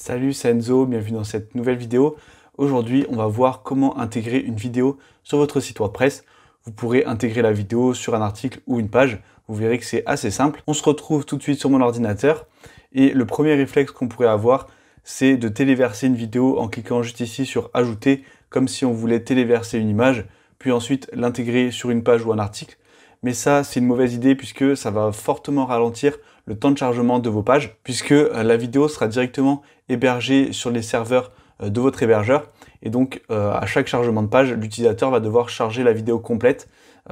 Salut, c'est Enzo, bienvenue dans cette nouvelle vidéo. Aujourd'hui, on va voir comment intégrer une vidéo sur votre site WordPress. Vous pourrez intégrer la vidéo sur un article ou une page. Vous verrez que c'est assez simple. On se retrouve tout de suite sur mon ordinateur. Et le premier réflexe qu'on pourrait avoir, c'est de téléverser une vidéo en cliquant juste ici sur Ajouter, comme si on voulait téléverser une image, puis ensuite l'intégrer sur une page ou un article mais ça c'est une mauvaise idée puisque ça va fortement ralentir le temps de chargement de vos pages, puisque euh, la vidéo sera directement hébergée sur les serveurs euh, de votre hébergeur. Et donc euh, à chaque chargement de page, l'utilisateur va devoir charger la vidéo complète,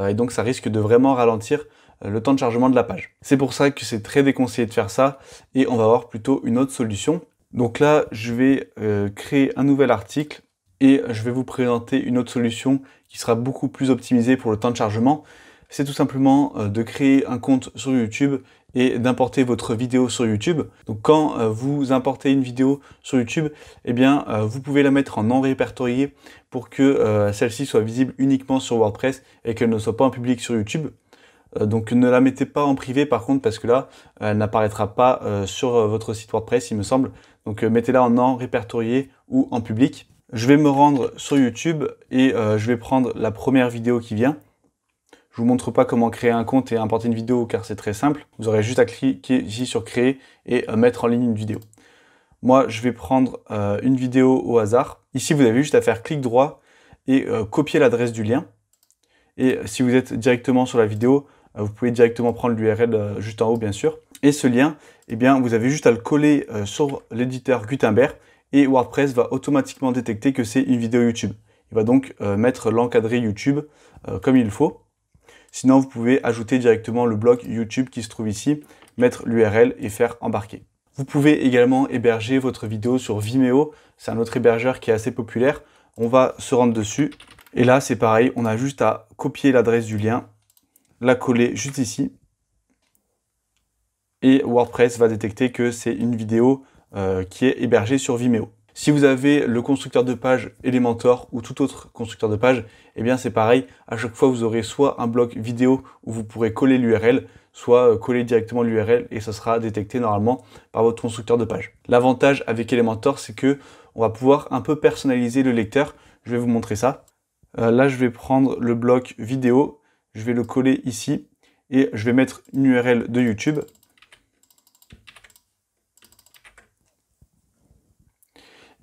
et donc ça risque de vraiment ralentir le temps de chargement de la page. C'est pour ça que c'est très déconseillé de faire ça et on va avoir plutôt une autre solution. Donc là, je vais créer un nouvel article et je vais vous présenter une autre solution qui sera beaucoup plus optimisée pour le temps de chargement c'est tout simplement euh, de créer un compte sur YouTube et d'importer votre vidéo sur YouTube. Donc quand euh, vous importez une vidéo sur YouTube, eh bien euh, vous pouvez la mettre en non répertorié pour que celle-ci soit visible uniquement sur WordPress et qu'elle ne soit pas en public sur YouTube. Donc ne la mettez pas en privé par contre parce que là, elle n'apparaîtra pas sur votre site WordPress il me semble. Donc mettez-la en non répertorié ou en public. Je vais me rendre sur YouTube et je vais prendre la première vidéo qui vient. Je vous montre pas comment créer un compte et importer une vidéo car c'est très simple. Vous aurez juste à cliquer ici sur créer et euh, mettre en ligne une vidéo. Moi, je vais prendre euh, une vidéo au hasard. Ici, vous avez juste à faire clic droit et euh, copier l'adresse du lien. Et si vous êtes directement sur la vidéo, vous pouvez directement prendre l'URL juste en haut, bien sûr. Et ce lien, eh bien, vous avez juste à le coller sur l'éditeur Gutenberg et WordPress va automatiquement détecter que c'est une vidéo YouTube. Il va donc mettre l'encadré YouTube comme il faut. Sinon, vous pouvez ajouter directement le blog YouTube qui se trouve ici, mettre l'URL et faire embarquer. Vous pouvez également héberger votre vidéo sur Vimeo. C'est un autre hébergeur qui est assez populaire. On va se rendre dessus. Et là, c'est pareil. On a juste à copier l'adresse du lien, la coller juste ici. Et WordPress va détecter que c'est une vidéo euh, qui est hébergée sur Vimeo. Si vous avez le constructeur de page Elementor ou tout autre constructeur de page, eh bien c'est pareil, à chaque fois vous aurez soit un bloc vidéo où vous pourrez coller l'URL, soit euh, coller directement l'URL et ça sera détecté normalement par votre constructeur de page. L'avantage avec Elementor, c'est que on va pouvoir un peu personnaliser le lecteur. Je vais vous montrer ça. Euh, là, je vais prendre le bloc vidéo, je vais le coller ici et je vais mettre une URL de YouTube.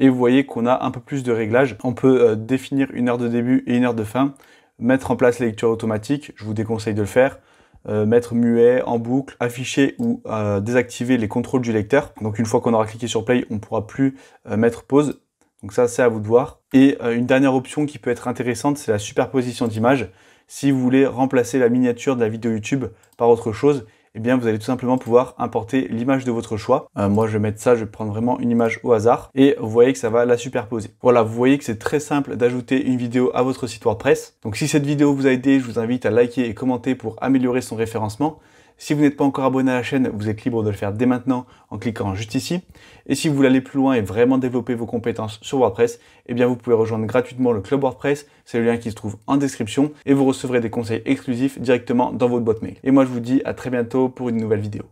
et vous voyez qu'on a un peu plus de réglages. On peut euh, définir une heure de début et une heure de fin, mettre en place la lecture automatique, je vous déconseille de le faire, euh, mettre muet, en boucle, afficher ou euh, désactiver les contrôles du lecteur. Donc une fois qu'on aura cliqué sur play, on ne pourra plus mettre pause. Donc ça, c'est à vous de voir. Et une dernière option qui peut être intéressante, c'est la superposition d'images. Si vous voulez remplacer la miniature de la vidéo YouTube par autre chose eh bien vous allez tout simplement pouvoir importer l'image de votre choix. Euh, moi je vais mettre ça, je vais prendre vraiment une image au hasard et vous voyez que ça va la superposer. Voilà, vous voyez que c'est très simple d'ajouter une vidéo à votre site WordPress. Donc si cette vidéo vous a aidé, je vous invite à liker et commenter pour améliorer son référencement. Si vous n'êtes pas encore abonné à la chaîne, vous êtes libre de le faire dès maintenant en cliquant juste ici. Et si vous voulez aller plus loin et vraiment développer vos compétences sur WordPress, eh bien vous pouvez rejoindre gratuitement le club WordPress, c'est le lien qui se trouve en description et vous recevrez des conseils exclusifs directement dans votre boîte mail. Et moi je vous dis à très bientôt pour une nouvelle vidéo.